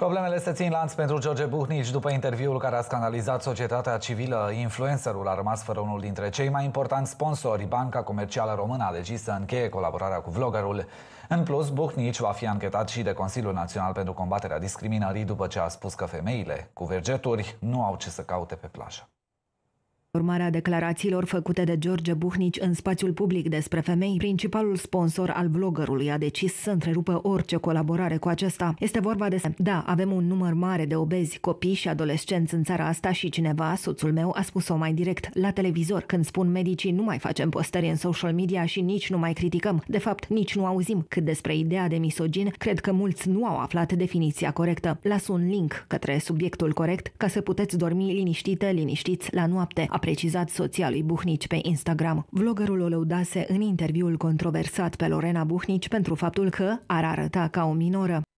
Problemele se țin lanț pentru George Buhnici după interviul care a scandalizat societatea civilă. Influencerul a rămas fără unul dintre cei mai importanti sponsori. Banca Comercială Română a decis să încheie colaborarea cu vloggerul. În plus, Buhnici va fi anchetat și de Consiliul Național pentru Combaterea Discriminării după ce a spus că femeile cu vergeturi nu au ce să caute pe plajă urmarea declarațiilor făcute de George Buhnici în spațiul public despre femei, principalul sponsor al vloggerului a decis să întrerupă orice colaborare cu acesta. Este vorba de da, avem un număr mare de obezi, copii și adolescenți în țara asta și cineva, soțul meu, a spus-o mai direct la televizor când spun medicii nu mai facem postări în social media și nici nu mai criticăm. De fapt, nici nu auzim. Cât despre ideea de misogin, cred că mulți nu au aflat definiția corectă. Las un link către subiectul corect ca să puteți dormi liniștite, liniștiți la noapte precizat soția lui Buhnici pe Instagram. Vloggerul o lăudase în interviul controversat pe Lorena Buhnici pentru faptul că ar arăta ca o minoră.